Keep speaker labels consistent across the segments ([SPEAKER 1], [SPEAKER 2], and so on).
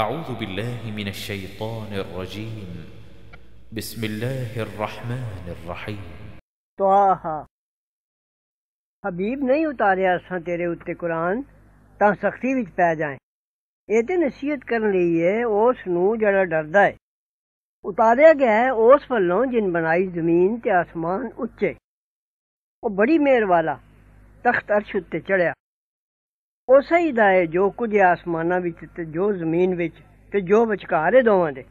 [SPEAKER 1] أعوذ بالله من الشيطان الرجيم بسم الله الرحمن الرحيم त्वाहा ਹਬੀਬ ਨਹੀਂ ਉਤਾਰਿਆ ਅਸਾਂ ਤੇਰੇ ਉੱਤੇ ਕੁਰਾਨ ਤਾਂ ਸਖਤੀ ਵਿੱਚ ਪੈ ਜਾਏ ਇਹ ਤੇ ਨਸੀਹਤ ਕਰਨ ਲਈ ਹੈ ਉਸ ਨੂੰ ਜਿਹੜਾ ਡਰਦਾ ਹੈ ਉਤਾਰਿਆ ਗਿਆ ਹੈ ਉਸ ਵੱਲੋਂ ਜਿਨ ਬਣਾਈ ਜ਼ਮੀਨ ਤੇ ਆਸਮਾਨ ਉੱਚੇ ਉਹ ਬੜੀ ਮਿਹਰ ਵਾਲਾ ਤਖਤ ਅਰਸ਼ ਉੱਤੇ ਚੜਿਆ ਉਸੇ ਹੀ ਦਾ ਹੈ ਜੋ ਕੁਝ ਆਸਮਾਨਾਂ ਵਿੱਚ ਤੇ ਜੋ ਜ਼ਮੀਨ ਵਿੱਚ ਤੇ ਜੋ ਵਿਚਕਾਰ ਹੈ ਦੋਵਾਂ ਦੇ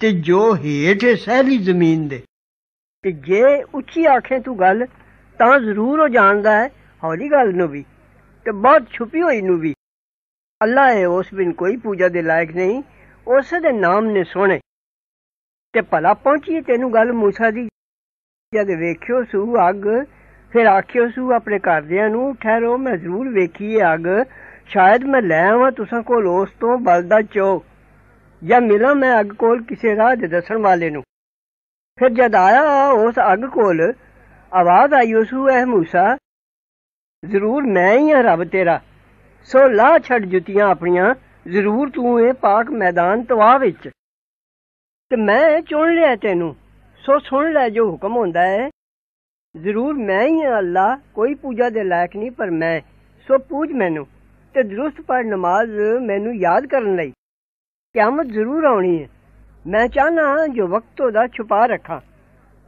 [SPEAKER 1] ਤੇ ਜੋ ਹੇਠ ਹੈ ਸਹਿਲੀ ਜ਼ਮੀਨ ਦੇ ਤੇ ਜੇ ਉੱਚੀ ਆਖੇ ਤੂੰ ਗੱਲ ਤਾਂ ਜ਼ਰੂਰ ਉਹ ਜਾਣਦਾ ਹੈ ਹੌਲੀ ਗੱਲ ਨੂੰ ਵੀ ਤੇ ਬਹੁਤ ਛੁਪੀ ਹੋਈ ਨੂੰ ਵੀ ਅੱਲਾ ਹੈ ਉਸ ਬਿਨ ਕੋਈ ਪੂਜਾ ਦੇ ਲਾਇਕ ਨਹੀਂ ਉਸ ਦੇ ਨਾਮ ਨੇ ਸੋਹਣੇ ਤੇ ਭਲਾ ਪਹੁੰਚੀ ਤੈਨੂੰ ਗੱਲ ਮੂਸਾ ਦੀ ਜਦ ਵੇਖਿਓ ਸੂ ਅੱਗ ਫਿਰ ਆਖਿਓ ਸੂ ਆਪਣੇ ਘਰਦਿਆਂ ਨੂੰ ਠਹਿਰੋ ਮੈਂ ਜ਼ਰੂਰ ਵੇਖੀ ਅੱਗ ਸ਼ਾਇਦ ਮੈਂ ਲੈ ਆਵਾਂ ਤੁਸਾਂ ਕੋਲ ਉਸ ਤੋਂ ਬਲਦਾ ਚੋਕ ਜਾਂ ਮਿਲਾਂ ਮੈਂ ਅੱਗ ਕੋਲ ਕਿਸੇ ਰਾਹ ਦੇ ਦੱਸਣ ਵਾਲੇ ਨੂੰ ਫਿਰ ਜਦ ਆਇਆ ਉਸ ਅੱਗ ਕੋਲ ਆਵਾਜ਼ ਆਈ ਉਸ ਐ موسی ਜ਼ਰੂਰ ਮੈਂ ਹੀ ਹਾਂ ਰੱਬ ਤੇਰਾ ਸੋ ਲਾ ਛੱਡ ਜੁੱਤੀਆਂ ਆਪਣੀਆਂ ਜ਼ਰੂਰ ਤੂੰ ਇਹ ਪਾਕ ਮੈਦਾਨ ਤਵਾ ਵਿੱਚ ਤੇ ਮੈਂ ਚੁਣ ਲਿਆ ਤੈਨੂੰ ਸੋ ਸੁਣ ਲੈ ਜੋ ਹੁਕਮ ਹੁੰਦਾ ਹੈ ਜ਼ਰੂਰ ਮੈਂ ਹੀ ਹਾਂ ਅੱਲਾ ਕੋਈ ਪੂਜਾ ਦੇ ਲਾਇਕ ਨਹੀਂ ਪਰ ਮੈਂ ਸੋ ਪੂਜ ਮੈਨੂੰ ਤੇ ਦਰੁਸਤ ਪੜ ਨਮਾਜ਼ ਮੈਨੂੰ ਯਾਦ ਕਰਨ ਲਈ ਕਿਆਮਤ ਜ਼ਰੂਰ ਆਉਣੀ ਹੈ ਮੈਂ ਚਾਹਨਾ ਜੋ ਵਕਤ ਦਾ ਛੁਪਾ ਰੱਖਾਂ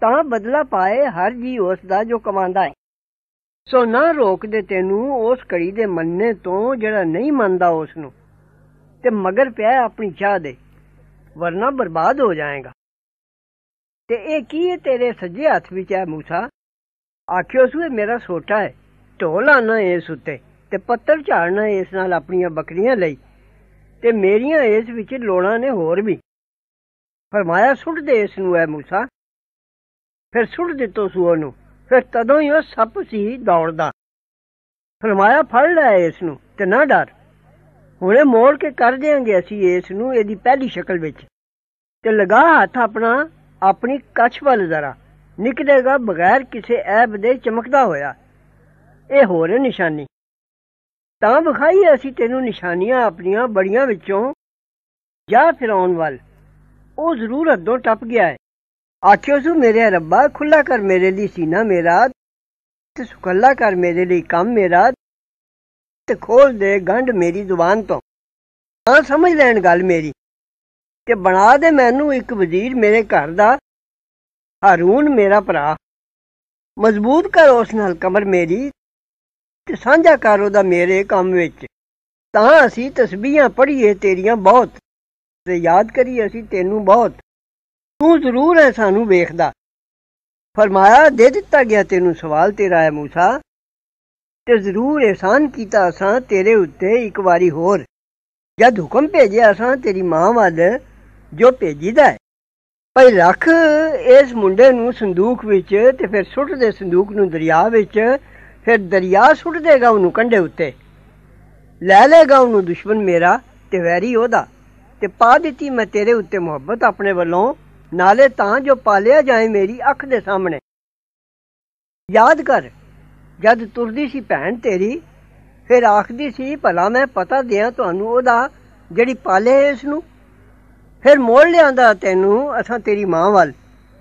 [SPEAKER 1] ਤਾਂ ਬਦਲਾ ਪਾਏ ਹਰ ਜੀ ਉਸ ਦਾ ਜੋ ਕਮਾਂਦਾ ਹੈ ਸੋ ਨਾ ਰੋਕ ਦੇ ਤੈਨੂੰ ਉਸ ਕੜੀ ਦੇ ਮੰਨੇ ਤੋਂ ਜਿਹੜਾ ਨਹੀਂ ਮੰਨਦਾ ਉਸ ਨੂੰ ਤੇ ਮਗਰ ਪਿਆ ਆਪਣੀ ਚਾਹ ਦੇ ਵਰਨਾ ਬਰਬਾਦ ਹੋ ਜਾਏਗਾ ਤੇ ਇਹ ਕੀ ਹੈ ਤੇਰੇ ਸੱਜੇ ਹੱਥ ਵਿੱਚ ਹੈ موسی ਆਖਿਓ ਸੁ ਮੇਰਾ ਸੋਟਾ ਹੈ ਢੋਲ ਆਣਾ ਇਸ ਉੱਤੇ ਤੇ ਪੱਤਰ ਝਾੜਨਾ ਇਸ ਨਾਲ ਆਪਣੀਆਂ ਬੱਕਰੀਆਂ ਲਈ ਤੇ ਮੇਰੀਆਂ ਇਸ ਵਿੱਚ ਲੋਣਾ ਨੇ ਹੋਰ ਵੀ ਫਰਮਾਇਆ ਸੁੱਟ ਦੇ ਇਸ ਨੂੰ ਐ موسی ਫਿਰ ਸੁੱਟ ਦਿੱਤੋ ਸੁ ਉਹਨੂੰ ਫਿਰ ਤਦੋਂ ਹੀ ਉਹ ਸੱਪ ਸੀ ਦੌੜਦਾ ਫਰਮਾਇਆ ਫੜ ਲੈ ਇਸ ਨੂੰ ਤੇ ਨਾ ਡਰ ਹੁਣੇ ਮੋੜ ਕੇ ਕਰ ਦੇਾਂਗੇ ਅਸੀਂ ਇਸ ਨੂੰ ਇਹਦੀ ਪਹਿਲੀ ਸ਼ਕਲ ਵਿੱਚ ਤੇ ਲਗਾ ਹੱਥ ਆਪਣਾ ਆਪਣੀ ਕੱਛ ਵੱਲ ਜ਼ਰਾ ਨਿਕਲੇਗਾ ਬਗੈਰ ਕਿਸੇ ਐਬ ਦੇ ਚਮਕਦਾ ਹੋਇਆ ਇਹ ਹੋਰ ਨਿਸ਼ਾਨੀ ਤਾਂ ਵਿਖਾਈ ਅਸੀਂ ਤੈਨੂੰ ਨਿਸ਼ਾਨੀਆਂ ਆਪਣੀਆਂ ਬੜੀਆਂ ਵਿੱਚੋਂ ਜਾ ਫਿਰੌਨ ਵੱਲ ਉਹ ਜ਼ਰੂਰ ਅੱਧੋਂ ਟੱਪ ਗਿਆ ਹੈ ਆਖਿਓ ਸੁ ਮੇਰੇ ਰੱਬਾ ਖੁੱਲਾ ਕਰ ਮੇਰੇ ਲਈ ਸੀਨਾ ਮੇਰਾ ਤੇ ਸੁਖੱਲਾ ਕਰ ਮੇਰੇ ਲਈ ਕੰਮ ਮੇਰਾ ਤੇ ਖੋਲ ਦੇ ਗੰਢ ਮੇਰੀ ਜ਼ੁਬਾਨ ਤੋਂ ਤਾਂ ਸਮਝ ਲੈਣ ਗੱਲ ਮੇਰੀ ਕਿ ਬਣਾ ਦੇ ਮੈਨੂੰ ਇੱਕ ਵਜ਼ੀਰ ਮੇਰੇ ਘਰ ਦਾ ਹਰੂਨ ਮੇਰਾ ਭਰਾ ਮਜ਼ਬੂਤ ਕਰ ਉਸ ਨਾਲ ਕਮਰ ਮੇਰੀ ਤੇ ਸਾਂਝਾ ਕਰ ਉਹਦਾ ਮੇਰੇ ਕੰਮ ਵਿੱਚ ਤਾਂ ਅਸੀਂ ਤਸਬੀਹਾਂ ਪੜ੍ਹੀਏ ਤੇਰੀਆਂ ਬਹੁਤ ਤੇ ਯਾਦ ਕਰੀਏ ਅਸੀਂ ਤੈਨੂੰ ਬਹੁਤ ਤੂੰ ਜ਼ਰੂਰ ਹੈ ਸਾਨੂੰ ਵੇਖਦਾ فرمایا ਦੇ ਦਿੱਤਾ ਗਿਆ ਤੈਨੂੰ ਸਵਾਲ ਤੇਰਾ ਹੈ موسی ਤੇ ਜ਼ਰੂਰ ਇਹਸਾਨ ਕੀਤਾ ਅਸਾਂ ਤੇਰੇ ਉੱਤੇ ਇੱਕ ਵਾਰੀ ਹੋਰ ਜਦ ਹੁਕਮ ਭੇਜਿਆ ਅਸਾਂ ਤੇਰੀ ਮਾਂ ਵੱਲ ਜੋ ਭੇਜੀਦਾ ਹੈ ਭਾਈ ਰੱਖ ਇਸ ਮੁੰਡੇ ਨੂੰ ਸੰਦੂਕ ਵਿੱਚ ਤੇ ਫਿਰ ਸੁੱਟ ਦੇ ਸੰਦੂਕ ਨੂੰ ਦਰਿਆ ਵਿੱਚ ਫਿਰ ਦਰਿਆ ਸੁੱਟ ਦੇਗਾ ਉਹਨੂੰ ਕੰਢੇ ਉੱਤੇ ਲੈ ਲੇਗਾ ਉਹਨੂੰ ਦੁਸ਼ਮਣ ਮੇਰਾ ਤੇ ਵੈਰੀ ਉਹਦਾ ਤੇ ਪਾ ਦਿੱਤੀ ਮੈਂ ਤੇਰੇ ਉੱਤੇ ਮੁਹੱਬਤ ਆਪਣੇ ਵੱਲੋਂ ਨਾਲੇ ਤਾਂ ਜੋ ਪਾਲਿਆ ਜਾਏ ਮੇਰੀ ਅੱਖ ਦੇ ਸਾਹਮਣੇ ਯਾਦ ਕਰ ਜਦ ਤੁਰਦੀ ਸੀ ਭੈਣ ਤੇਰੀ ਫਿਰ ਆਖਦੀ ਸੀ ਭਲਾ ਮੈਂ ਪਤਾ ਦਿਆਂ ਤੁਹਾਨੂੰ ਉਹਦਾ ਜਿਹੜੀ ਪਾਲੇ ਇਸ ਨੂੰ ਫਿਰ ਮੋੜ ਲਿਆਂਦਾ ਤੈਨੂੰ ਅਸਾਂ ਤੇਰੀ ਮਾਂ ਵੱਲ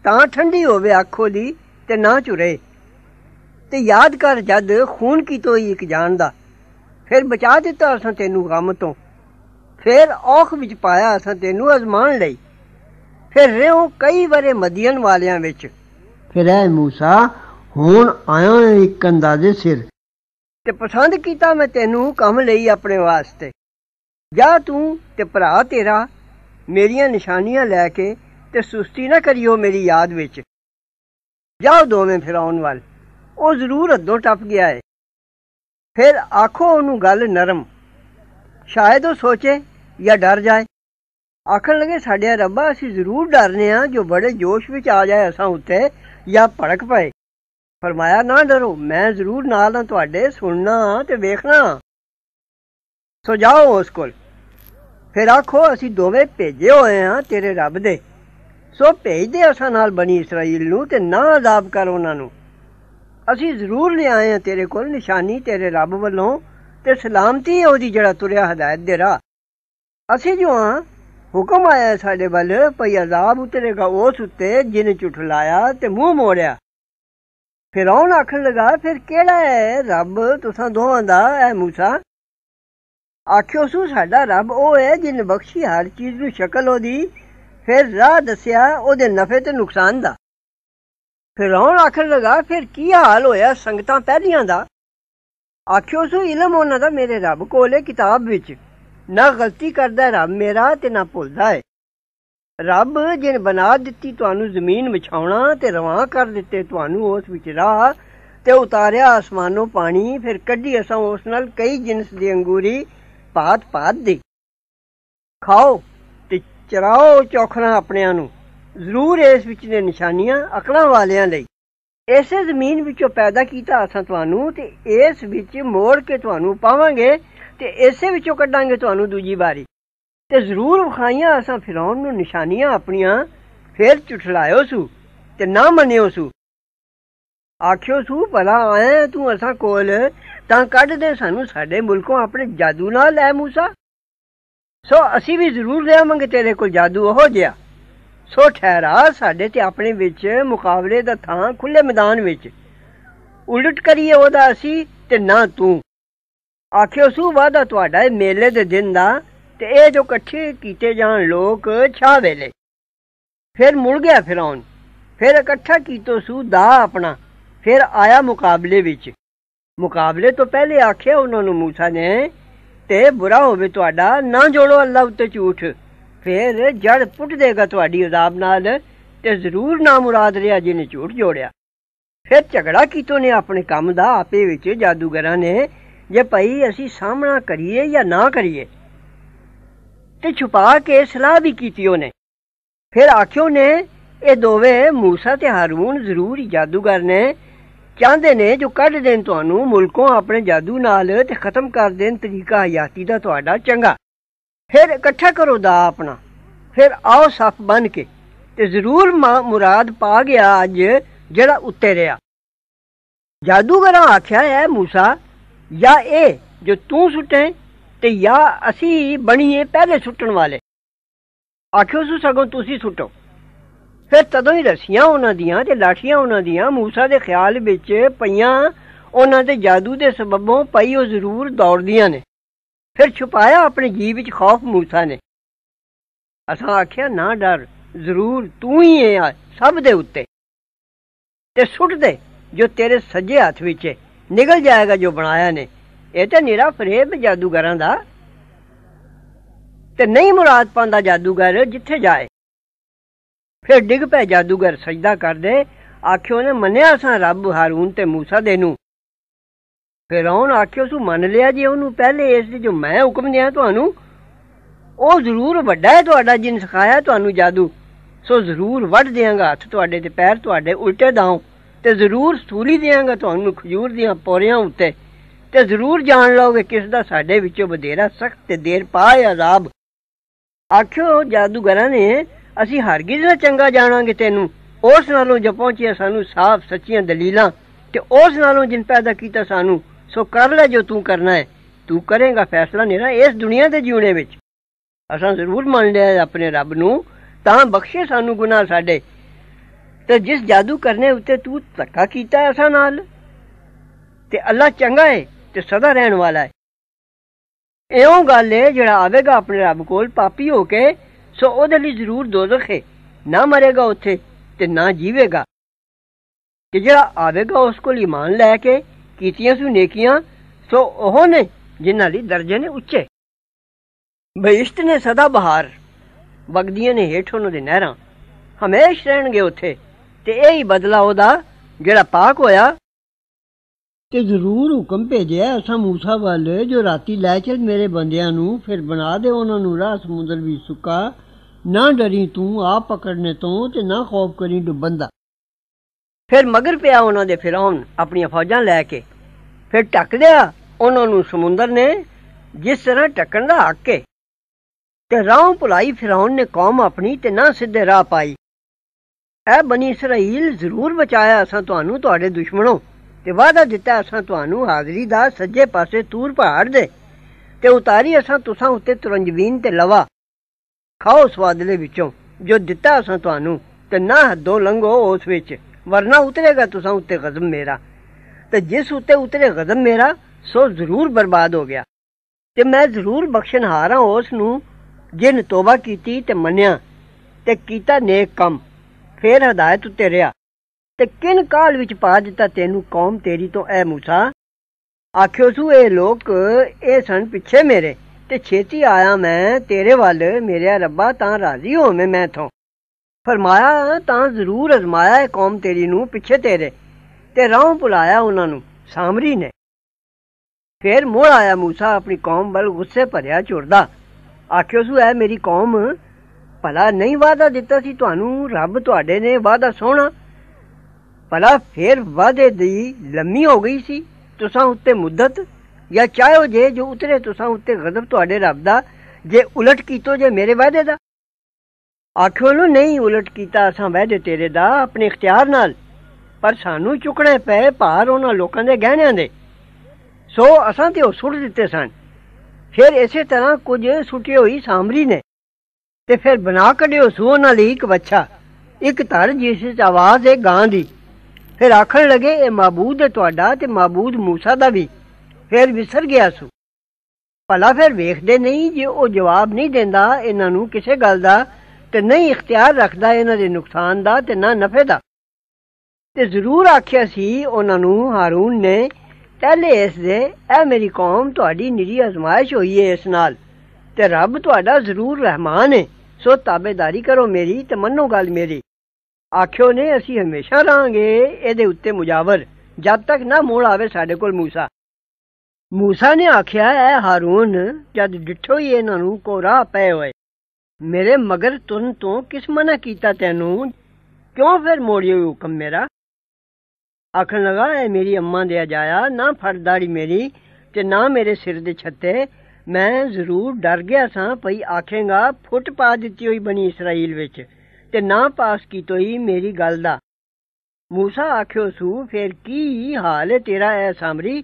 [SPEAKER 1] ਤਾਂ ਠੰਡੀ ਹੋਵੇ ਆਖੋ ਦੀ ਤੇ ਨਾ ਚੁਰੇ ਤੇ ਯਾਦ ਕਰ ਜਦ ਖੂਨ ਕੀ ਤੋਈ ਇੱਕ ਜਾਨ ਦਾ ਫਿਰ ਬਚਾ ਦਿੱਤਾ ਅਸਾਂ ਤੈਨੂੰ ਗਮ ਤੋਂ ਫਿਰ ਔਖ ਵਿੱਚ ਪਾਇਆ ਅਸਾਂ ਤੈਨੂੰ ਅਜ਼ਮਾਨ ਲਈ ਫਿਰ ਰਿਓ ਕਈ ਵਾਰੇ ਮਦੀਨ ਵਾਲਿਆਂ ਵਿੱਚ ਫਿਰ ਐ موسی ਹੁਣ ਆਇਆ ਇੱਕ ਅੰਦਾਜ਼ੇ ਸਿਰ ਤੇ ਪਸੰਦ ਕੀਤਾ ਮੈਂ ਤੈਨੂੰ ਕੰਮ ਲਈ ਆਪਣੇ ਵਾਸਤੇ ਜਾ ਤੂੰ ਤੇ ਭਰਾ ਤੇਰਾ ਮੇਰੀਆਂ ਨਿਸ਼ਾਨੀਆਂ ਲੈ ਕੇ ਤੇ ਸੁਸਤੀ ਨਾ ਕਰਿਓ ਮੇਰੀ ਯਾਦ ਵਿੱਚ ਜਾਓ ਦੋਵੇਂ ਫਿਰਾਉਣ ਵੱਲ ਉਹ ਜ਼ਰੂਰ ਅੱਧੋ ਟੱਪ ਗਿਆ ਹੈ ਫਿਰ ਆਖੋ ਉਹਨੂੰ ਗੱਲ ਨਰਮ ਸ਼ਾਇਦ ਉਹ ਸੋਚੇ ਜਾਂ ਡਰ ਜਾਏ ਆਖਣ ਲਗੇ ਸਾਡੇ ਰੱਬਾ ਅਸੀਂ ਜ਼ਰੂਰ ਡਰਨੇ ਆ ਜੋ ਬੜੇ ਜੋਸ਼ ਵਿੱਚ ਆ ਜਾਏ ਅਸਾਂ ਉੱਤੇ ਜਾਂ ਭੜਕ ਪਏ ਫਰਮਾਇਆ ਨਾ ਡਰੋ ਮੈਂ ਜ਼ਰੂਰ ਨਾਲ ਹਾਂ ਤੁਹਾਡੇ ਸੁਣਨਾ ਤੇ ਵੇਖਣਾ ਸੋ ਜਾਓ ਉਸ ਕੋਲ ਫਿਰ ਆਖੋ ਅਸੀਂ ਦੋਵੇਂ ਭੇਜੇ ਹੋਏ ਆ ਤੇਰੇ ਰੱਬ ਦੇ ਸੋ ਭੇਜ ਦੇ ਅਸਾਂ ਨਾਲ ਬਣੀ ਇਸرائیਲ ਨੂੰ ਤੇ ਨਾ ਅਜ਼ਾਬ ਕਰ ਉਹਨਾਂ ਨੂੰ ਅਸੀਂ ਜ਼ਰੂਰ ਲਿਆਏ ਆ ਤੇਰੇ ਕੋਲ ਨਿਸ਼ਾਨੀ ਤੇਰੇ ਰੱਬ ਵੱਲੋਂ ਤੇ ਸਲਾਮਤੀ ਉਹਦੀ ਜਿਹੜਾ ਤੁਰਿਆ ਹਦਾਇਤ ਦੇ ਰਾਹ ਅਸੀਂ ਜੋ ਆ ਹੁਕਮ ਆਇਆ ਸਾਡੇ ਵੱਲ ਭਈ ਅਜ਼ਾਬ ਉਤਰੇਗਾ ਉਸ ਉੱਤੇ ਜਿਨੇ ਝੁਠਲਾਇਆ ਤੇ ਮੂੰਹ ਮੋੜਿਆ ਫਿਰੌਨ ਆਖਣ ਲਗਾ ਫਿਰ ਕਿਹੜਾ ਹੈ ਰੱਬ ਤੁਸਾਂ ਦੋਹਾਂ ਦਾ ਐ ਮੂਸਾ ਆਖਿਓ ਸੂ ਸਾਡਾ ਰੱਬ ਉਹ ਹੈ ਜਿਨ ਬਖਸ਼ੀ ਹਰ ਚੀਜ਼ ਨੂੰ ਸ਼ਕਲ ਉਹਦੀ ਫਿਰ ਰਾਹ ਦੱਸਿਆ ਉਹਦੇ ਨਫੇ ਤੇ ਨੁਕਸਾਨ ਦਾ ਫਿਰੌਣ ਆਖਣ ਲਗਾ ਫਿਰ ਕੀ ਹਾਲ ਹੋਇਆ ਸੰਗਤਾਂ ਪਹਿਲੀਆਂ ਦਾ ਆਖਿਓ ਸੂ ਇਲਮ ਉਹਨਾਂ ਦਾ ਮੇਰੇ ਰੱਬ ਕੋਲੇ ਕਿਤਾਬ ਵਿੱਚ ਨਾ ਗਲਤੀ ਕਰਦਾ ਰੱਬ ਮੇਰਾ ਤੇ ਨਾ ਭੁੱਲਦਾ ਹੈ ਰੱਬ ਜਿਨ ਬਣਾ ਦਿੱਤੀ ਤੁਹਾਨੂੰ ਜ਼ਮੀਨ ਵਿਛਾਉਣਾ ਤੇ ਰਵਾਂ ਕਰ ਦਿੱਤੇ ਤੁਹਾਨੂੰ ਉਸ ਵਿੱਚ ਰਾਹ ਤੇ ਉਤਾਰਿਆ ਅਸਮਾਨੋਂ ਪਾਣੀ ਫਿਰ ਕੱਢੀ ਅਸਾਂ ਉਸ ਨਾਲ ਕਈ ਜਿੰਸ ਦੀ ਅੰਗੂਰੀ ਪਾਤ ਪਾਤ ਦੀ ਖਾਓ ਤੇ ਚਰਾਓ ਚੌਖਣਾ ਆਪਣਿਆਂ ਨੂੰ ਜ਼ਰੂਰ ਇਸ ਵਿੱਚ ਨੇ ਨਿਸ਼ਾਨੀਆਂ ਅਕਲਾਂ ਵਾਲਿਆਂ ਲਈ ਇਸੇ ਜ਼ਮੀਨ ਵਿੱਚੋਂ ਪੈਦਾ ਕੀਤਾ ਅਸਾਂ ਤੁਹਾਨੂੰ ਤੇ ਇਸ ਵਿੱਚ ਮੋੜ ਕੇ ਤੁਹਾਨੂੰ ਪਾਵਾਂਗੇ ਤੇ ਇਸੇ ਵਿੱਚੋਂ ਕੱਢਾਂਗੇ ਤੁਹਾਨੂੰ ਦੂਜੀ ਵਾਰੀ ਤੇ ਜ਼ਰੂਰ ਵਿਖਾਈਆਂ ਅਸਾਂ ਫਿਰੌਨ ਨੂੰ ਨਿਸ਼ਾਨੀਆਂ ਆਪਣੀਆਂ ਫੇਰ ਝੁਠਲਾਇਓ ਸੂ ਤੇ ਨਾ ਮੰਨਿਓ ਸੂ ਆਖਿਓ ਸੂ ਭਲਾ ਆਏ ਤੂੰ ਅਸਾਂ ਕੋਲ ਤਾਂ ਕੱਢ ਦੇ ਸਾਨੂੰ ਸਾਡੇ ਮੁਲਕੋਂ ਆਪਣੇ ਜਾਦੂ ਨਾਲ ਐ ਮੂਸਾ ਸੋ ਅਸੀਂ ਵੀ ਜ਼ਰੂਰ ਲਿਆਵਾਂਗੇ ਤੇਰੇ ਕੋਲ ਜਾਦੂ ਹੋ ਜਿਆ ਸੋ ਠਹਿਰਾ ਸਾਡੇ ਤੇ ਆਪਣੇ ਵਿੱਚ ਮੁਕਾਬਲੇ ਦਾ ਥਾਂ ਖੁੱਲੇ ਮੈਦਾਨ ਵਿੱਚ ਉਲਟ ਕਰੀਏ ਉਹਦਾ ਅਸੀਂ ਤੇ ਨਾ ਤੂੰ ਆਖਿਓ ਸੂ ਵਾਦਾ ਤੁਹਾਡਾ ਮੇਲੇ ਦੇ ਦਿਨ ਦਾ ਤੇ ਇਹ ਜੋ ਇਕੱਠੇ ਕੀਤੇ ਜਾਣ ਲੋਕ ਛਾ ਵੇਲੇ ਫਿਰ ਮੁੜ ਗਿਆ ਫਿਰੌਨ ਫਿਰ ਇਕੱਠਾ ਕੀਤਾ ਸੂ ਦਾ ਆਪਣਾ ਫਿਰ ਆਇਆ ਮੁਕਾਬਲੇ ਵਿੱਚ ਮੁਕਾਬਲੇ ਤੋਂ ਪਹਿਲੇ ਆਖਿਆ ਉਹਨਾਂ ਨੂੰ موسی ਨੇ ਤੇ ਬੁਰਾ ਹੋਵੇ ਤੁਹਾਡਾ ਨਾ ਜੋੜੋ ਅੱਲਾ ਉੱਤੇ ਝੂਠ ਫਿਰ ਜੜ ਪੁੱਟ ਦੇਗਾ ਤੁਹਾਡੀ ਅਜ਼ਾਬ ਨਾਲ ਤੇ ਜ਼ਰੂਰ ਨਾ ਮੁਰਾਦ ਰਿਆ ਜਿਹਨੇ ਝੂਠ ਜੋੜਿਆ ਫਿਰ ਝਗੜਾ ਕੀਤੋ ਨੇ ਆਪਣੇ ਕੰਮ ਦਾ ਆਪੇ ਵਿੱਚ ਜਾਦੂਗਰਾਂ ਨੇ ਜੇ ਭਈ ਅਸੀਂ ਸਾਹਮਣਾ ਕਰੀਏ ਜਾਂ ਨਾ ਕਰੀਏ ਤੇ ਛੁਪਾ ਕੇ ਸਲਾਹ ਵੀ ਕੀਤੀ ਉਹਨੇ ਫਿਰ ਆਖਿਓ ਨੇ ਇਹ ਦੋਵੇਂ موسی ਤੇ ਹਾਰੂਨ ਜ਼ਰੂਰ ਜਾਦੂਗਰ ਨੇ ਚਾਹੁੰਦੇ ਨੇ ਜੋ ਕੱਢ ਦੇਣ ਤੁਹਾਨੂੰ ਮੁਲਕੋਂ ਆਪਣੇ ਜਾਦੂ ਨਾਲ ਤੇ ਖਤਮ ਕਰ ਦੇਣ ਤਰੀਕਾ ਹਯਾਤੀ ਦਾ ਤੁਹਾਡਾ ਚੰਗਾ ਫਿਰ ਇਕੱਠਾ ਕਰੋ ਦਾ ਆਪਣਾ ਫਿਰ ਆਓ ਸਾਫ ਬਣ ਕੇ ਤੇ ਜ਼ਰੂਰ ਮੁਰਾਦ ਪਾ ਗਿਆ ਅੱਜ ਜਿਹੜਾ ਉੱਤੇ ਰਿਆ ਜਾਦੂਗਰਾਂ ਆਖਿਆ ਹੈ موسی ਜਾਂ ਇਹ ਜੋ ਤੂੰ ਸੁਟੇ ਤੇ ਜਾਂ ਅਸੀਂ ਬਣੀਏ ਪਹਿਲੇ ਸੁੱਟਣ ਵਾਲੇ ਆਖਿਓ ਸਗੋਂ ਤੁਸੀਂ ਸੁਟੋ ਫਿਰ ਤਦੋਂ ਹੀ ਰਸੀਆਂ ਉਹਨਾਂ ਦੀਆਂ ਤੇ ਲਾਠੀਆਂ ਉਹਨਾਂ ਦੀਆਂ موسی ਦੇ ਖਿਆਲ ਵਿੱਚ ਪਈਆਂ ਉਹਨਾਂ ਦੇ ਜਾਦੂ ਦੇ ਸਬਬੋਂ ਪਈ ਉਹ ਜ਼ਰੂਰ ਦੌੜਦੀਆਂ ਨੇ ਫਿਰ ਛੁਪਾਇਆ ਆਪਣੇ ਜੀਵ ਵਿੱਚ ਖੌਫ موسی ਨੇ ਅਸਾਂ ਆਖਿਆ ਨਾ ਡਰ ਜ਼ਰੂਰ ਤੂੰ ਹੀ ਹੈ ਸਭ ਦੇ ਉੱਤੇ ਤੇ ਸੁੱਟ ਦੇ ਜੋ ਤੇਰੇ ਸੱਜੇ ਹੱਥ ਵਿੱਚ ਹੈ ਨਿਕਲ ਜਾਏਗਾ ਜੋ ਬਣਾਇਆ ਨੇ ਇਹ ਤੇ ਨੀਰਾ ਫਰੇਬ ਜਾਦੂਗਰਾਂ ਦਾ ਤੇ ਨਹੀਂ ਮੁਰਾਦ ਪਾਉਂਦਾ ਜਾਦੂਗਰ ਜਿੱਥੇ ਜਾਏ ਫਿਰ ਡਿੱਗ ਪੈ ਜਾਦੂਗਰ ਸਜਦਾ ਕਰਦੇ ਆਖਿਓ ਨੇ ਮੰਨਿਆ ਸਾਂ ਰੱਬ ਹਾਰੂਨ ਤੇ موسی ਦੇ ਨੂੰ ਫਿਰੌਨ ਆਖਿਓ ਸੂ ਮੰਨ ਲਿਆ ਜੀ ਉਹਨੂੰ ਪਹਿਲੇ ਇਸ ਦੇ ਜੋ ਮੈਂ ਹੁਕਮ ਦਿਆਂ ਤੁਹਾਨੂੰ ਉਹ ਜ਼ਰੂਰ ਵੱਡਾ ਹੈ ਤੁਹਾਡਾ ਜਿਨ ਸਿਖਾਇਆ ਤੁਹਾਨੂੰ ਜਾਦੂ ਸੋ ਜ਼ਰੂਰ ਵੱਡ ਦੇਵਾਂਗਾ ਹੱਥ ਤੁਹਾਡੇ ਤੇ ਪੈਰ ਤੁਹਾਡੇ ਉਲਟੇ ਦਾਉ ਤੇ ਜ਼ਰੂਰ ਸੂਲੀ ਦੇਵਾਂਗਾ ਤੁਹਾਨੂੰ ਖਜੂਰ ਦੀਆਂ ਪੌਰੀਆਂ ਉੱਤੇ ਤੇ ਜ਼ਰੂਰ ਜਾਣ ਲਓਗੇ ਕਿਸ ਦਾ ਸਾਡੇ ਵਿੱਚੋਂ ਬਦੇਰਾ ਸਖਤ ਤੇ ਦੇਰ ਪਾਏ ਅਜ਼ਾਬ ਆਖਿਓ ਜਾਦੂਗਰਾਂ ਨੇ ਅਸੀਂ ਹਰ ਹਰਗਿਜ਼ ਨਾਲ ਚੰਗਾ ਜਾਣਾਂਗੇ ਤੈਨੂੰ ਉਸ ਨਾਲੋਂ ਜੋ ਪਹੁੰਚਿਆ ਸਾਨੂੰ ਸਾਫ਼ ਸੱਚੀਆਂ ਦਲੀਲਾਂ ਤੇ ਉਸ ਨਾਲੋਂ ਜਿਨ ਪੈਦਾ ਕੀਤਾ ਸਾਨੂੰ ਸੋ ਕਰ ਲੈ ਜੋ ਤੂੰ ਕਰਨਾ ਹੈ ਤੂੰ ਕਰੇਗਾ ਫੈਸਲਾ ਨਹੀਂ ਨਾ ਇਸ ਦੁਨੀਆ ਦੇ ਜੀਉਣੇ ਵਿੱਚ ਅਸਾਂ ਜ਼ਰੂਰ ਮੰਨ ਲਿਆ ਆਪਣੇ ਰੱਬ ਨੂੰ ਤਾਂ ਬਖਸ਼ੇ ਸਾਨੂੰ ਗੁਨਾਹ ਸਾਡੇ ਤੇ ਜਿਸ ਜਾਦੂ ਕਰਨੇ ਉੱਤੇ ਤੂੰ ਧੱਕਾ ਕੀਤਾ ਅਸਾਂ ਨਾਲ ਤੇ ਅੱਲਾ ਚੰਗਾ ਹੈ ਤੇ ਸਦਾ ਰਹਿਣ ਵਾਲਾ ਹੈ ਇਉਂ ਗੱਲ ਹੈ ਜਿਹੜਾ ਆਵੇਗਾ ਆਪਣੇ ਰੱਬ ਕੋਲ ਪਾਪੀ ਹੋ ਕੇ ਸੋ ਉਹਦੇ ਲਈ ਜ਼ਰੂਰ ਦੋਜ਼ਖ ਹੈ ਨਾ ਮਰੇਗਾ ਉੱਥੇ ਤੇ ਨਾ ਜੀਵੇਗਾ ਕਿ ਜਿਹੜਾ ਆਵੇਗਾ ਉਸ ਕੋਲ ਈਮਾਨ ਲੈ ਕੇ ਕੀਤੀਆਂ ਸੂ ਨੇਕੀਆਂ ਸੋ ਉਹ ਨੇ ਜਿਨ੍ਹਾਂ ਲਈ ਦਰਜੇ ਨੇ ਉੱਚੇ ਬਈਸ਼ਤ ਨੇ ਸਦਾ ਬਹਾਰ ਵਗਦੀਆਂ ਨੇ ਹੇਠੋਂ ਦੇ ਨਹਿਰਾਂ ਹਮੇਸ਼ ਰਹਿਣਗੇ ਉੱਥੇ ਤੇ ਇਹ ਹੀ ਬਦਲਾ ਉਹਦਾ ਜਿਹੜਾ ਪਾਕ ਹੋਇਆ ਤੇ ਜ਼ਰੂਰ ਹੁਕਮ ਭੇਜਿਆ ਅਸਾਂ موسی ਵਾਲੇ ਜੋ ਰਾਤੀ ਲੈ ਚਲ ਮੇਰੇ ਬੰਦਿਆਂ ਨੂੰ ਫਿਰ ਬਣਾ ਦੇ ਉਹਨਾਂ ਨੂੰ ਰਾਹ ਸਮੁੰਦਰ ਵੀ ਸੁੱਕਾ ਨਾ ਡਰੀ ਤੂੰ ਆ ਪਕੜਨੇ ਤੋਂ ਤੇ ਨਾ ਖੌਫ ਕਰੀ ਡੁੱਬਣ ਦਾ ਫਿਰ ਮਗਰ ਪਿਆ ਉਹਨਾਂ ਦੇ ਫਿਰੌਨ ਆਪਣੀਆਂ ਫੌਜਾਂ ਲੈ ਕੇ ਫਿਰ ਟੱਕ ਲਿਆ ਉਹਨਾਂ ਨੂੰ ਸਮੁੰਦਰ ਨੇ ਜਿਸ ਤਰ੍ਹਾਂ ਟੱਕਣ ਦਾ ਹੱਕ ਹੈ ਤੇ ਰਾਹ ਭੁਲਾਈ ਫਿਰੌਨ ਨੇ ਕੌਮ ਆਪਣੀ ਤੇ ਨਾ ਸਿੱਧੇ ਰਾਹ ਪਾਈ ਐ ਬਨੀ ਇਸਰਾਇਲ ਜ਼ਰੂਰ ਬਚਾਇਆ ਅਸਾਂ ਤੁਹਾਨੂੰ ਤੁਹਾਡੇ ਦੁਸ਼ਮਣੋਂ ਤੇ ਵਾਅਦਾ ਦਿੱਤਾ ਅਸਾਂ ਤੁਹਾਨੂੰ ਹਾਜ਼ਰੀ ਦਾ ਸੱਜੇ ਪਾਸੇ ਤੂਰ ਪਹਾੜ ਦੇ ਤੇ ਉਤਾਰੀ ਅਸਾਂ ਤੁਸਾਂ ਉੱਤੇ ਤਰੰਜਵੀਨ ਤੇ ਲਵਾ ਖਾਓ ਸਵਾਦਲੇ ਵਿੱਚੋਂ ਜੋ ਦਿੱਤਾ ਅਸਾਂ ਤੁਹਾਨੂੰ ਤੇ ਨਾ ਹੱਦੋਂ ਲੰਘੋ ਉਸ ਵਿੱਚ ਵਰਨਾ ਉਤਰੇਗਾ ਤੁਸਾਂ ਉੱਤੇ ਗਜ਼ਬ ਮੇਰਾ ਤੇ ਜਿਸ ਉੱਤੇ ਉਤਰੇ ਗਜ਼ਬ ਮੇਰਾ ਸੋ ਜ਼ਰੂਰ ਬਰਬਾਦ ਹੋ ਗਿਆ ਤੇ ਮੈਂ ਜ਼ਰੂਰ ਬਖਸ਼ਣਹਾਰਾ ਉਸ ਨੂੰ ਜਿਨ ਤੋਬਾ ਕੀਤੀ ਤੇ ਮੰਨਿਆ ਤੇ ਕੀਤਾ ਨੇਕ ਕੰਮ ਫੇਰ ਹਦਾਇਤ ਉੱਤੇ ਰਿਹਾ ਤੇ ਕਿਨ ਕਾਲ ਵਿੱਚ ਪਾ ਦਿੱਤਾ ਤੈਨੂੰ ਕੌਮ ਤੇਰੀ ਤੋਂ ਐ ਮੂਸਾ ਆਖਿਓ ਸੂ ਇਹ ਲੋਕ ਇਹ ਸੰ ਪਿੱਛੇ ਮੇਰੇ ਤੇ ਛੇਤੀ ਆਇਆ ਮੈਂ ਤੇਰੇ ਵੱਲ ਮੇਰੇ ਰੱਬਾ ਤਾਂ ਰਾਜ਼ੀ ਹੋਵੇਂ ਮੈਂ ਥੋਂ ਫਰਮਾਇਆ ਤਾਂ ਜ਼ਰੂਰ ਅਜ਼ਮਾਇਆ ਇਹ ਕੌਮ ਤੇਰੀ ਨੂੰ ਪਿੱਛੇ ਤੇਰੇ ਤੇ ਰਾਹ ਬੁਲਾਇਆ ਉਹਨਾਂ ਨੂੰ ਸਾਮਰੀ ਨੇ ਫੇਰ ਮੋੜ ਆਇਆ موسی ਆਪਣੀ ਕੌਮ ਵੱਲ ਗੁੱਸੇ ਭਰਿਆ ਝੁਰਦਾ ਆਖਿਓ ਸੁ ਐ ਮੇਰੀ ਕੌਮ ਭਲਾ ਨਹੀਂ ਵਾਦਾ ਦਿੱਤਾ ਸੀ ਤੁਹਾਨੂੰ ਰੱਬ ਤੁਹਾਡੇ ਨੇ ਵਾਦਾ ਸੋਣਾ ਭਲਾ ਫੇਰ ਵਾਦੇ ਦੀ ਲੰਮੀ ਹੋ ਗਈ ਸੀ ਤੁਸਾਂ ਉੱਤੇ ਮੁੱਦਤ ਜਾਂ ਚਾਹੋ ਜੇ ਜੋ ਉਤਰੇ ਤੁਸਾਂ ਉੱਤੇ ਗਜ਼ਬ ਤੁਹਾਡੇ ਰੱਬ ਦਾ ਜੇ ਉਲਟ ਕੀਤਾ ਜੇ ਮੇਰੇ ਵਾਅਦੇ ਦਾ ਆਖੋ ਨੂੰ ਨਹੀਂ ਉਲਟ ਕੀਤਾ ਅਸਾਂ ਵਾਅਦੇ ਤੇਰੇ ਦਾ ਆਪਣੇ ਇਖਤਿਆਰ ਨਾਲ ਪਰ ਸਾਨੂੰ ਚੁੱਕਣੇ ਪਏ ਭਾਰ ਉਹਨਾਂ ਲੋਕਾਂ ਦੇ ਗਹਿਣਿਆਂ ਦੇ ਸੋ ਅਸਾਂ ਤੇ ਉਹ ਸੁੱਟ ਦਿੱਤੇ ਸਨ ਫਿਰ ਇਸੇ ਤਰ੍ਹਾਂ ਕੁਝ ਸੁੱਟੀ ਹੋਈ ਸਾਮਰੀ ਨੇ ਤੇ ਫਿਰ ਬਣਾ ਕੱਢਿਓ ਸੂ ਉਹਨਾਂ ਲਈ ਇੱਕ ਬੱਚਾ ਇੱਕ ਧਰ ਜਿਸ ਵਿੱਚ ਆਵਾਜ਼ ਹੈ ਗਾਂ ਦੀ ਫਿਰ ਆਖਣ ਲੱਗੇ ਇਹ ਮਾਬੂਦ ਹੈ ਤੁਹਾਡਾ ਤੇ ਮਾਬੂਦ ਮੂਸਾ ਦਾ ਵੀ ਫਿਰ ਵਿਸਰ ਗਿਆ ਸੂ ਭਲਾ ਫਿਰ ਵੇਖਦੇ ਨਹੀਂ ਜੇ ਉਹ ਜਵਾਬ ਨਹੀਂ ਦਿੰਦਾ ਇਹਨਾਂ ਨੂੰ ਕਿਸੇ ਗੱਲ ਦਾ ਤੇ ਨਹੀਂ ਇਖਤਿਆਰ ਰੱਖਦਾ ਇਹਨਾਂ ਦੇ ਨੁਕਸਾਨ ਦਾ ਤੇ ਨਾ ਨਫੇ ਦਾ ਤੇ ਜ਼ਰੂਰ ਆਖਿਆ ਸੀ ਉਹਨਾਂ ਨੂੰ ਹਾਰੂਨ ਨੇ ਪਹਿਲੇ ਇਸ ਦੇ ਇਹ ਮੇਰੀ ਕੌਮ ਤੁਹਾਡੀ ਨਿਰੀ ਅਜ਼ਮਾਇਸ਼ ਹੋਈ ਹੈ ਇਸ ਨਾਲ ਤੇ ਰੱਬ ਤੁਹਾਡਾ ਜ਼ਰੂਰ ਰਹਿਮਾਨ ਹੈ ਸੋ ਤਾਬੇਦਾਰੀ ਕਰੋ ਮੇਰੀ ਤੇ ਮੰਨੋ ਗੱਲ ਮੇਰੀ ਆਖਿਓ ਨੇ ਅਸੀਂ ਹਮੇਸ਼ਾ ਰਾਂਗੇ ਇਹਦੇ ਉੱਤੇ ਮੁਜਾਵਰ ਜਦ ਤੱਕ ਨਾ ਮੋੜ ਆਵੇ ਸਾਡੇ ਕੋਲ ਮੂਸਾ ਮੂਸਾ ਨੇ ਆਖਿਆ ਐ ਹਾਰੂਨ ਜਦ ਡਿੱਠੋ ਹੀ ਇਹਨਾਂ ਨੂੰ ਕੋਰਾ ਪਏ ਹੋਏ ਮੇਰੇ ਮਗਰ ਤੁਨ ਤੋਂ ਕਿਸ ਮਨਾ ਕੀਤਾ ਤੈਨੂੰ ਕਿਉਂ ਫਿਰ ਮੋੜਿਓ ਹੁਕਮ ਮੇਰਾ ਆਖਣ ਲਗਾ ਐ ਮੇਰੀ ਅੰਮਾ ਦੇ ਜਾਇਆ ਨਾ ਫਰਦਾੜੀ ਮੇਰੀ ਤੇ ਨਾ ਮੇਰੇ ਸਿਰ ਦੇ ਛੱਤੇ ਮੈਂ ਜ਼ਰੂਰ ਡਰ ਗਿਆ ਸਾਂ ਭਈ ਆਖੇਗਾ ਫੁੱਟ ਪਾ ਦਿੱਤੀ ਹੋਈ ਬਣੀ ਇਸਰਾਇਲ ਵਿੱਚ ਤੇ ਨਾ ਪਾਸ ਕੀਤੋ ਹੀ ਮੇਰੀ ਗੱਲ ਦਾ ਮੂਸਾ ਆਖਿਓ ਸੂ ਫਿਰ ਕੀ ਹਾਲ ਹੈ ਤੇਰਾ ਐ ਸਾਮਰੀ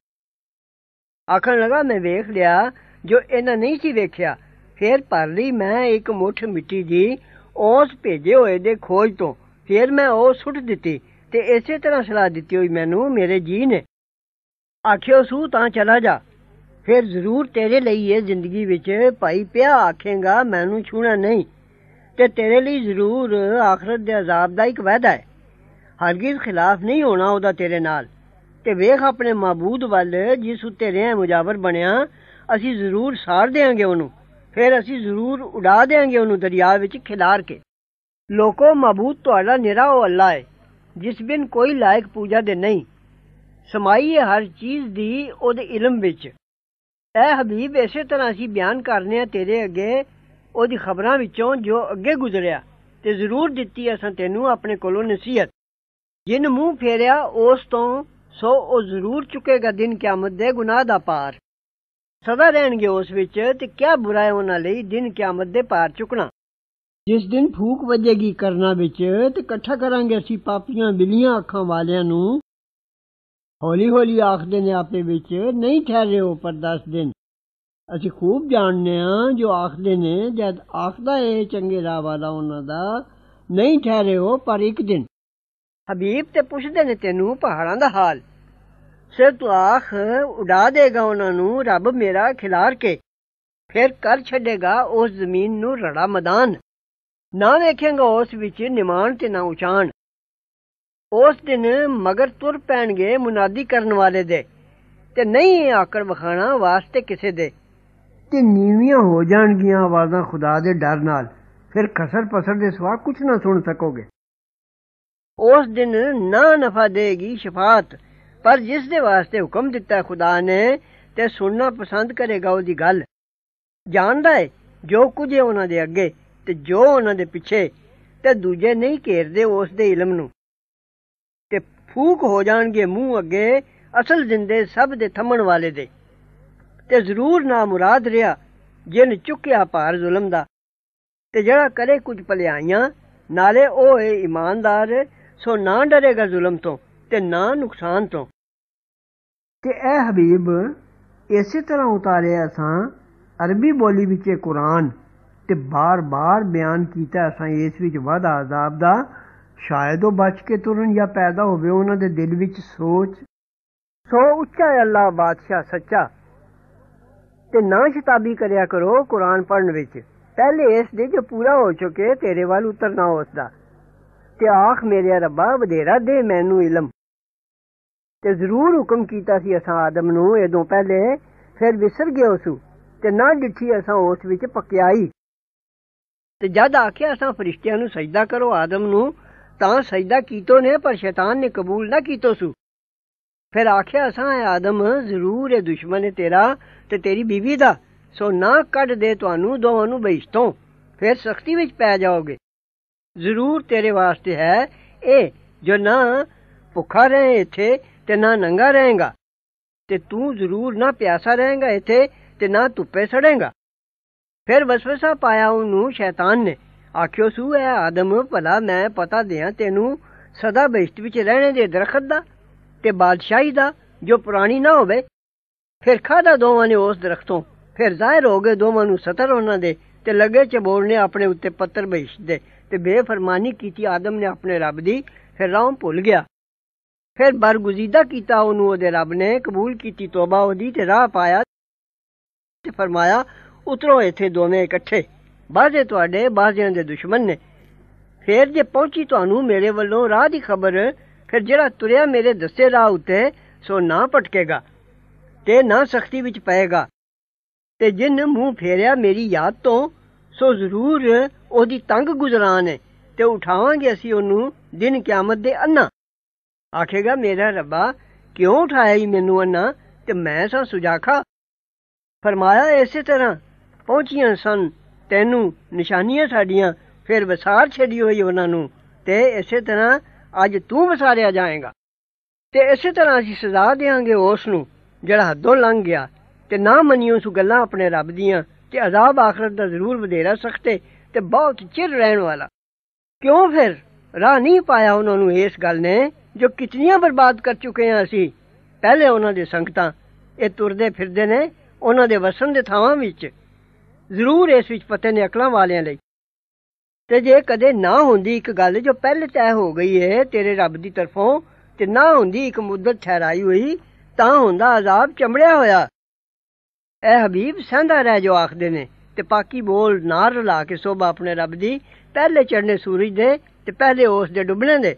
[SPEAKER 1] ਆਖਣ ਲਗਾ ਮੈਂ ਵੇਖ ਲਿਆ ਜੋ ਇਹਨਾਂ ਨਹੀਂ ਸੀ ਵੇਖਿਆ ਫੇਰ ਭਰ ਲਈ ਮੈਂ ਇੱਕ ਮੁੱਠ ਮਿੱਟੀ ਦੀ ਉਸ ਭੇਜੇ ਹੋਏ ਦੇ ਖੋਜ ਤੋਂ ਫੇਰ ਮੈਂ ਉਹ ਸੁੱਟ ਦਿੱਤੀ ਤੇ ਇਸੇ ਤਰ੍ਹਾਂ ਸਲਾਹ ਦਿੱਤੀ ਹੋਈ ਮੈਨੂੰ ਮੇਰੇ ਜੀ ਨੇ ਆਖਿਓ ਸੂ ਤਾਂ ਚਲਾ ਜਾ ਫਿਰ ਜ਼ਰੂਰ ਤੇਰੇ ਲਈ ਇਹ ਜ਼ਿੰਦਗੀ ਵਿੱਚ ਭਾਈ ਪਿਆ ਆਖੇਗਾ ਮੈਨੂੰ ਛੂਣਾ ਨਹੀਂ ਤੇ ਤੇਰੇ ਲਈ ਜ਼ਰੂਰ ਆਖਰਤ ਦੇ ਅਜ਼ਾਬ ਦਾ ਇੱਕ ਵਾਅਦਾ ਹੈ ਹਰਗਿਜ਼ ਖਿਲਾਫ ਨਹੀਂ ਹੋਣਾ ਉਹਦਾ ਤੇਰੇ ਨਾਲ ਤੇ ਵੇਖ ਆਪਣੇ ਮਾਬੂਦ ਵੱਲ ਜਿਸ ਉੱਤੇ ਰਹਿ ਮੁਜਾਵਰ ਬਣਿਆ ਅਸੀਂ ਜ਼ਰੂਰ ਸਾਰ ਦੇਾਂਗੇ ਉਹਨੂੰ ਫਿਰ ਅਸੀਂ ਜ਼ਰੂਰ ਉਡਾ ਦੇਾਂਗੇ ਉਹਨੂੰ ਦਰਿਆ ਵਿੱਚ ਖਿਲਾਰ ਕੇ ਲੋਕੋ ਮਾਬੂਦ ਤੁਹਾਡਾ ਨਿਰਾ ਉਹ ਅੱਲਾ ਹੈ ਜਿਸ ਬਿਨ ਕੋਈ ਲਾਇਕ ਪੂਜਾ ਦੇ ਨਹੀਂ ਸਮਾਈ ਹੈ ਹਰ ਚੀਜ਼ ਦੀ ਉਹਦੇ ਇਲਮ ਵਿੱਚ ਐ ਹਬੀਬ ਇਸੇ ਤਰ੍ਹਾਂ ਅਸੀਂ ਬਿਆਨ ਕਰਨੇ ਆ ਤੇਰੇ ਅੱਗੇ ਉਹਦੀ ਖਬਰਾਂ ਵਿੱਚੋਂ ਜੋ ਅੱਗੇ ਗੁਜ਼ਰਿਆ ਤੇ ਜ਼ਰੂਰ ਦਿੱਤੀ ਅਸਾਂ ਤੈਨੂੰ ਆਪਣੇ ਕੋਲੋਂ ਨਸੀਹਤ ਜਿਨ ਮੂੰਹ ਫੇਰਿਆ ਉਸ ਤੋਂ ਸੋ ਉਹ ਜ਼ਰੂਰ ਚੁਕੇਗਾ ਦਿਨ ਕਿਆਮਤ ਦੇ ਗੁਨਾਹ ਦਾ ਪਾਰ ਸਦਾ ਰਹਿਣਗੇ ਉਸ ਵਿੱਚ ਤੇ ਕਿਆ ਬੁਰਾ ਹੈ ਉਹਨਾਂ ਲਈ ਦਿਨ ਕਿਆਮਤ ਦੇ ਪਾਰ ਚੁਕਣਾ ਜਿਸ ਦਿਨ ਫੂਕ ਵੱਜੇਗੀ ਕਰਨਾ ਵਿੱਚ ਤੇ ਇਕੱਠਾ ਕਰਾਂਗੇ ਅਸੀਂ ਪਾਪੀਆਂ ਬਿਲੀਆਂ ਅੱਖਾਂ ਵਾਲਿਆਂ ਨੂੰ ਹੌਲੀ ਹੌਲੀ ਆਖਦੇ ਨੇ ਆਪੇ ਵਿੱਚ ਨਹੀਂ ਠਹਿਰੇ ਉਹ ਪਰ 10 ਦਿਨ ਅਸੀਂ ਖੂਬ ਜਾਣਦੇ ਆ ਜੋ ਆਖਦੇ ਨੇ ਜਦ ਆਖਦਾ ਇਹ ਚੰਗੇ ਰਾਹ ਵਾਲਾ ਉਹਨਾਂ ਦਾ ਨਹੀਂ ਠਹਿਰੇ ਉਹ ਪਰ ਇੱਕ ਦਿਨ ਹਬੀਬ ਤੇ ਪੁੱਛਦੇ ਨੇ ਤੈਨੂੰ ਪਹਾੜਾਂ ਦਾ ਹਾਲ ਸਿਰ ਤੂੰ ਆਖ ਉਡਾ ਦੇਗਾ ਉਹਨਾਂ ਨੂੰ ਰੱਬ ਮੇਰਾ ਖਿਲਾਰ ਕੇ ਫਿਰ ਕਰ ਛੱਡੇਗਾ ਉਸ ਜ਼ਮੀਨ ਨੂੰ ਰੜਾ ਮੈਦਾਨ ਨਾ ਵੇਖੇਗਾ ਉਸ ਵਿੱਚ ਨਿਮਾਨ ਤੇ ਨਾ ਉਚਾਨ ਉਸ ਦਿਨ ਮਗਰ ਤੁਰ ਪੈਣਗੇ ਮੁਨਾਦੀ ਕਰਨ ਵਾਲੇ ਦੇ ਤੇ ਨਹੀਂ ਆਕੜ ਵਖਾਣਾ ਵਾਸਤੇ ਕਿਸੇ ਦੇ ਤੇ ਨੀਵੀਆਂ ਹੋ ਜਾਣਗੀਆਂ ਆਵਾਜ਼ਾਂ ਖੁਦਾ ਦੇ ਡਰ ਨਾਲ ਫਿਰ ਖਸਰ ਪਸਰ ਦੇ ਸਵਾ ਕੁਝ ਨਾ ਸੁਣ ਸਕੋਗੇ ਉਸ ਦਿਨ ਨਾ ਨਫਾ ਦੇਗੀ ਸ਼ਫਾਤ ਪਰ ਜਿਸ ਦੇ ਵਾਸਤੇ ਹੁਕਮ ਦਿੱਤਾ ਖੁਦਾ ਨੇ ਤੇ ਸੁਣਨਾ ਪਸੰਦ ਕਰੇਗਾ ਉਹਦੀ ਗੱਲ ਜਾਣਦਾ ਹੈ ਜੋ ਕੁਝ ਹੈ ਉਹਨਾਂ ਦੇ ਅੱਗੇ ਤੇ ਜੋ ਉਹਨਾਂ ਦੇ ਪਿੱਛੇ ਤੇ ਦੂਜੇ ਨਹੀਂ ਘੇਰਦੇ ਉਸ ਦੇ ਇਲਮ ਨੂੰ ਤੇ ਫੂਕ ਹੋ ਜਾਣਗੇ ਮੂੰਹ ਅੱਗੇ ਅਸਲ ਜ਼ਿੰਦੇ ਸਭ ਦੇ ਥੰਮਣ ਵਾਲੇ ਦੇ ਤੇ ਜ਼ਰੂਰ ਨਾ ਮੁਰਾਦ ਰਿਆ ਜਿਨ ਚੁੱਕਿਆ ਭਾਰ ਜ਼ੁਲਮ ਦਾ ਤੇ ਜਿਹੜਾ ਕਰੇ ਕੁਝ ਭਲਾਈਆਂ ਨਾਲੇ ਉਹ ਹੈ ਇਮਾਨਦਾਰ ਸੋ ਨਾ ਡਰੇਗਾ ਜ਼ੁਲਮ ਤੋਂ ਤੇ ਨਾ ਨੁਕਸਾਨ ਤੋਂ ਤੇ ਇਹ ਹਬੀਬ ਇਸੇ ਤਰ੍ਹਾਂ ਉਤਾਰਿਆ ਅਸਾਂ ਅਰਬੀ ਬੋਲੀ ਵਿੱਚ ਕੁਰਾਨ ਤੇ ਬਾਰ-ਬਾਰ ਬਿਆਨ ਕੀਤਾ ਅਸਾਂ ਇਸ ਵਿੱਚ ਵਾਦਾ ਆਜ਼ਾਬ ਦਾ ਸ਼ਾਇਦ ਉਹ ਬਚ ਕੇ ਤੁਰਨ ਜਾਂ ਪੈਦਾ ਹੋਵੇ ਉਹਨਾਂ ਦੇ ਦਿਲ ਵਿੱਚ ਸੋਚ ਸੋ ਉੱਚਾ ਹੈ ਅੱਲਾ ਬਾਦਸ਼ਾਹ ਸੱਚਾ ਤੇ ਨਾ ਸ਼ਤਾਬੀ ਕਰਿਆ ਕਰੋ ਕੁਰਾਨ ਪੜਨ ਵਿੱਚ ਪਹਿਲੇ ਇਸ ਦੇ ਜੋ ਪੂਰਾ ਹੋ ਚੁੱਕੇ ਤੇਰੇ ਵੱਲ ਉਤਰਨਾ ਉਸ ਦਾ ਤੇ ਆਖ ਮੇਰੇ ਰੱਬਾ ਵਧੇਰਾ ਦੇ ਮੈਨੂੰ ਇਲਮ ਤੇ ਜ਼ਰੂਰ ਹੁਕਮ ਕੀਤਾ ਸੀ ਅਸਾਂ ਆਦਮ ਨੂੰ ਇਦੋਂ ਪਹਿਲੇ ਫਿਰ ਵਿਸਰ ਗਿਆ ਉਸ ਤੇ ਨਾ ਡਿੱਠੀ ਅਸਾਂ ਉਸ ਵਿੱਚ ਪਕਿਆਈ ਤੇ ਜਦ ਆਖਿਆ ਅਸਾਂ ਫਰਿਸ਼ਤਿਆਂ ਨੂੰ ਸਜਦਾ ਕਰੋ ਆਦਮ ਨੂੰ ਤਾਂ ਸਜਦਾ ਕੀਤਾ ਨੇ ਪਰ ਸ਼ੈਤਾਨ ਨੇ ਕਬੂਲ ਨਾ ਕੀਤਾ ਸੂ ਫਿਰ ਆਖਿਆ ਅਸਾਂ ਆਦਮ ਜ਼ਰੂਰ ਇਹ ਦੁਸ਼ਮਣ ਹੈ ਤੇਰਾ ਤੇ ਤੇਰੀ ਬੀਵੀ ਦਾ ਸੋ ਨਾ ਕੱਢ ਦੇ ਤੁਹਾਨੂੰ ਦੋਵਾਂ ਨੂੰ ਬੇਇਸ਼ਤੋਂ ਫਿਰ ਸਖਤੀ ਵਿੱਚ ਪੈ ਜਾਓਗੇ ਜ਼ਰੂਰ ਤੇਰੇ ਵਾਸਤੇ ਹੈ ਇਹ ਜੋ ਨਾ ਭੁੱਖਾ ਰਹੇ ਇੱਥੇ ਤੇ ਨਾ ਨੰਗਾ ਰਹੇਗਾ ਤੇ ਤੂੰ ਜ਼ਰੂਰ ਨਾ ਪਿਆਸਾ ਰਹੇਗਾ ਇੱਥੇ ਤੇ ਨਾ ਧੁੱਪੇ ਸੜੇਗਾ ਫਿਰ ਵਸਵਸਾ ਪਾਇਆ ਉਹਨੂੰ ਸ਼ੈਤਾਨ ਨੇ ਆਖਿਓ ਸੂ ਹੈ ਆਦਮ ਭਲਾ ਮੈਂ ਪਤਾ ਦਿਆਂ ਤੈਨੂੰ ਸਦਾ ਬੇਸ਼ਤ ਵਿੱਚ ਰਹਿਣੇ ਦੇ ਦਰਖਤ ਦਾ ਤੇ ਬਾਦਸ਼ਾਹੀ ਦਾ ਜੋ ਪੁਰਾਣੀ ਨਾ ਹੋਵੇ ਫਿਰ ਖਾਦਾ ਦੋਵਾਂ ਨੇ ਉਸ ਦਰਖਤੋਂ ਫਿਰ ਜ਼ਾਹਿਰ ਹੋ ਗਏ ਦੋਵਾਂ ਨੂੰ ਸਤਰ ਉਹਨਾਂ ਦੇ ਤੇ ਲੱਗੇ ਚ ਬੋਲਨੇ ਆਪਣੇ ਉੱਤੇ ਪੱਤਰ ਬੇਸ਼ਤ ਦੇ ਤੇ ਬੇਫਰਮਾਨੀ ਕੀਤੀ ਆਦਮ ਨੇ ਆਪਣੇ ਰੱਬ ਦੀ ਫਿਰ ਰਾਹ ਭੁੱਲ ਗਿਆ ਫਿਰ ਬਰਗੁਜ਼ੀਦਾ ਕੀਤਾ ਉਹਨੂੰ ਉਹਦੇ ਰੱਬ ਨੇ ਕਬੂਲ ਕੀਤੀ ਤੋਬਾ ਉਹਦੀ ਤੇ ਰਾਹ ਪਾਇਆ ਤੇ ਫਰਮਾਇਆ ਉਤਰੋ ਇੱਥੇ ਦੋਵੇਂ ਇਕੱਠੇ ਬਾਜ਼ੇ ਤੁਹਾਡੇ ਬਾਜ਼ਿਆਂ ਦੇ ਦੁਸ਼ਮਣ ਨੇ ਫਿਰ ਜੇ ਪਹੁੰਚੀ ਤੁਹਾਨੂੰ ਮੇਰੇ ਵੱਲੋਂ ਰਾਹ ਦੀ ਖਬਰ ਫਿਰ ਜਿਹੜਾ ਤੁਰਿਆ ਮੇਰੇ ਦੱਸੇ ਰਾਹ ਉਤੇ ਸੋ ਨਾ ਪਟਕੇਗਾ ਤੇ ਨਾ ਸਖਤੀ ਵਿੱਚ ਪਏਗਾ ਤੇ ਜਿਨ ਮੂੰਹ ਫੇਰਿਆ ਮੇਰੀ ਯਾਦ ਤੋਂ ਸੋ ਜ਼ਰੂਰ ਉਹਦੀ ਤੰਗ ਗੁਜ਼ਰਾਨ ਹੈ ਤੇ ਉਠਾਵਾਂਗੇ ਅਸੀਂ ਉਹਨੂੰ ਦਿਨ ਕਿਆਮਤ ਦੇ ਅੰਨਾ ਆਖੇਗਾ ਮੇਰਾ ਰੱਬਾ ਕਿਉਂ ਉਠਾਇਆ ਹੀ ਮੈਨੂੰ ਅੰਨਾ ਤੇ ਮੈਂ ਸਾ ਸੁਜਾਖਾ ਫਰਮਾਇਆ ਇਸੇ ਤਰ੍ਹਾਂ ਪਹੁੰਚੀਆਂ ਸਨ ਤੈਨੂੰ ਨਿਸ਼ਾਨੀਆਂ ਸਾਡੀਆਂ ਫਿਰ ਵਿਸਾਰ ਛੱਡੀ ਹੋਈ ਉਹਨਾਂ ਨੂੰ ਤੇ ਇਸੇ ਤਰ੍ਹਾਂ ਅੱਜ ਤੂੰ ਵਿਸਾਰਿਆ ਜਾਏਗਾ ਤੇ ਇਸੇ ਤਰ੍ਹਾਂ ਅਸੀਂ ਸਜ਼ਾ ਦੇਾਂਗੇ ਉਸ ਨੂੰ ਜਿਹੜਾ ਹੱਦੋਂ ਲੰਘ ਗਿਆ ਤੇ ਨਾ ਮੰਨਿਓ ਸੁ ਗੱਲਾਂ ਆਪਣੇ ਰੱਬ ਦੀਆਂ ਕਿ ਅਜ਼ਾਬ ਆਖਰਤ ਦਾ ਜ਼ਰੂਰ ਵਧੇਰਾ ਸਖਤੇ ਤੇ ਬਹੁਤ ਚਿਰ ਰਹਿਣ ਵਾਲਾ ਕਿਉਂ ਫਿਰ ਰਾਹ ਨਹੀਂ ਪਾਇਆ ਉਹਨਾਂ ਨੂੰ ਇਸ ਗੱਲ ਨੇ ਜੋ ਕਿਤਨੀਆਂ ਬਰਬਾਦ ਕਰ ਚੁੱਕੇ ਆ ਅਸੀਂ ਪਹਿਲੇ ਉਹਨਾਂ ਦੇ ਸੰਗਤਾਂ ਇਹ ਤੁਰਦੇ ਫਿਰਦੇ ਨੇ ਉਹਨਾਂ ਦੇ ਵਸਣ ਦੇ ਥਾਵਾਂ ਵਿੱਚ ਜ਼ਰੂਰ ਇਸ ਵਿੱਚ ਪਤੇ ਨੇ ਅਕਲਾਂ ਵਾਲਿਆਂ ਲਈ ਤੇ ਜੇ ਕਦੇ ਨਾ ਹੁੰਦੀ ਇੱਕ ਗੱਲ ਜੋ ਪਹਿਲੇ ਤੈਅ ਹੋ ਗਈ ਏ ਤੇਰੇ ਰੱਬ ਦੀ ਤਰਫੋਂ ਤੇ ਨਾ ਹੁੰਦੀ ਇੱਕ ਮੁੱਦਤ ਠਹਿਰਾਈ ਹੋਈ ਤਾਂ ਹੁੰਦਾ ਅਜ਼ਾਬ ਚਮੜਿਆ ਹੋਇਆ ਐ ਹਬੀਬ ਸੰਧਾ ਰਹਿ ਜੋ ਆਖਦੇ ਨੇ ਤੇ ਪਾਕੀ ਬੋਲ ਨਾਰ ਲਾ ਕੇ ਸੋਭਾ ਆਪਣੇ ਰੱਬ ਦੀ ਪਹਿਲੇ ਚੜਨੇ ਸੂਰਜ ਦੇ ਤੇ ਪਹਿਲੇ ਉਸ ਦੇ ਡੁੱਬਣੇ ਦੇ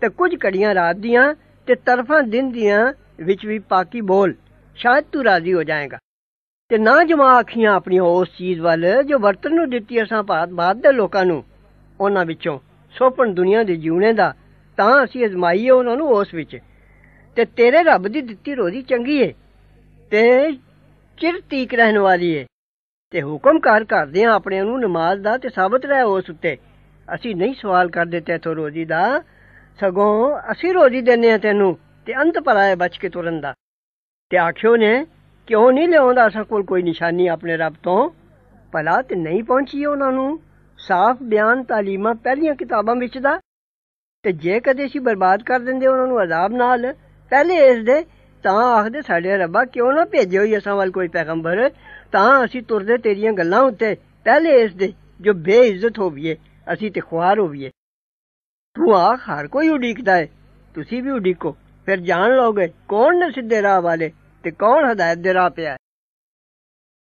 [SPEAKER 1] ਤੇ ਕੁਝ ਘੜੀਆਂ ਰਾਤ ਦੀਆਂ ਤੇ ਤਰਫਾਂ ਦਿਨ ਦੀਆਂ ਵਿੱਚ ਵੀ ਪਾਕੀ ਬੋਲ ਸ਼ਾਇਦ ਤੂੰ ਰਾਜ਼ੀ ਹੋ ਜਾਏਗਾ ਤੇ ਨਾ ਜਮਾ ਅੱਖੀਆਂ ਆਪਣੀਆਂ ਉਸ ਚੀਜ਼ ਵੱਲ ਜੋ ਵਰਤਨ ਨੂੰ ਦਿੱਤੀ ਅਸਾਂ ਭਾਰਤ ਬਾਦ ਦੇ ਲੋਕਾਂ ਨੂੰ ਉਹਨਾਂ ਵਿੱਚੋਂ ਸੋਪਣ ਦੁਨੀਆ ਦੇ ਜੀਵਣੇ ਦਾ ਤਾਂ ਅਸੀਂ ਅਜ਼ਮਾਈਏ ਉਹਨਾਂ ਨੂੰ ਉਸ ਵਿੱਚ ਤੇ ਤੇਰੇ ਰੱਬ ਦੀ ਦਿੱਤੀ ਰੋਜ਼ੀ ਚੰਗੀ ਏ ਤੇ ਚਿਰ ਤੀਕ ਰਹਿਣ ਵਾਲੀ ਹੈ ਤੇ ਹੁਕਮ ਕਰ ਕਰਦੇ ਆ ਆਪਣੇ ਨੂੰ ਨਮਾਜ਼ ਦਾ ਤੇ ਸਾਬਤ ਰਹਿ ਉਸ ਉੱਤੇ ਅਸੀਂ ਨਹੀਂ ਸਵਾਲ ਕਰਦੇ ਤੇਥੋਂ ਰੋਜ਼ੀ ਦਾ ਸਗੋਂ ਅਸੀਂ ਰੋਜ਼ੀ ਦਿੰਨੇ ਆ ਤੈਨੂੰ ਤੇ ਅੰਤ ਪਰ ਆਏ ਬਚ ਕੇ ਤੁਰਨ ਦਾ ਤੇ ਆਖਿਓ ਨੇ ਕਿਉਂ ਨਹੀਂ ਲਿਆਉਂਦਾ ਅਸਾਂ ਕੋਲ ਕੋਈ ਨਿਸ਼ਾਨੀ ਆਪਣੇ ਰੱਬ ਤੋਂ ਭਲਾ ਤੇ ਨਹੀਂ ਪਹੁੰਚੀ ਉਹਨਾਂ ਨੂੰ ਸਾਫ਼ ਬਿਆਨ ਤਾਲੀਮਾਂ ਪਹਿਲੀਆਂ ਕਿਤਾਬਾਂ ਵਿੱਚ ਦਾ ਤੇ ਜੇ ਕਦੇ ਅਸੀਂ ਬਰਬਾਦ ਕਰ ਦਿੰਦੇ ਉਹਨਾਂ ਨੂੰ ਅਜ਼ਾਬ ਨਾਲ ਪਹਿਲੇ ਇਸ ਦੇ ਤਾਂ ਆਖਦੇ ਸਾਡੇ ਰੱਬਾ ਕਿਉਂ ਨਾ ਭੇਜੇ ਹੋਈ ਅਸਾਂ ਵੱਲ ਕੋਈ ਪੈਗੰਬਰ ਤਾਂ ਅਸੀਂ ਤੁਰਦੇ ਤੇਰੀਆਂ ਗੱਲਾਂ ਉੱਤੇ ਪਹਿਲੇ ਇਸ ਦੇ ਜੋ ਬੇਇੱਜ਼ਤ ਹੋਵੀਏ ਅਸੀਂ ਤੇ ਖੁਆਰ ਹੋਵੀਏ ਤੂੰ ਆਖ ਹਰ ਕੋਈ ਉਡੀਕਦਾ ਹੈ ਤੁਸੀਂ ਵੀ ਉਡੀਕੋ ਫਿਰ ਜਾਣ ਲਓਗੇ ਕੌਣ ਨੇ ਸਿੱਧੇ ਰਾਹ ਵਾਲੇ ਤੇ ਕੌਣ ਹਦਾਇਤ ਦੇ ਰਾਹ ਪਿਆ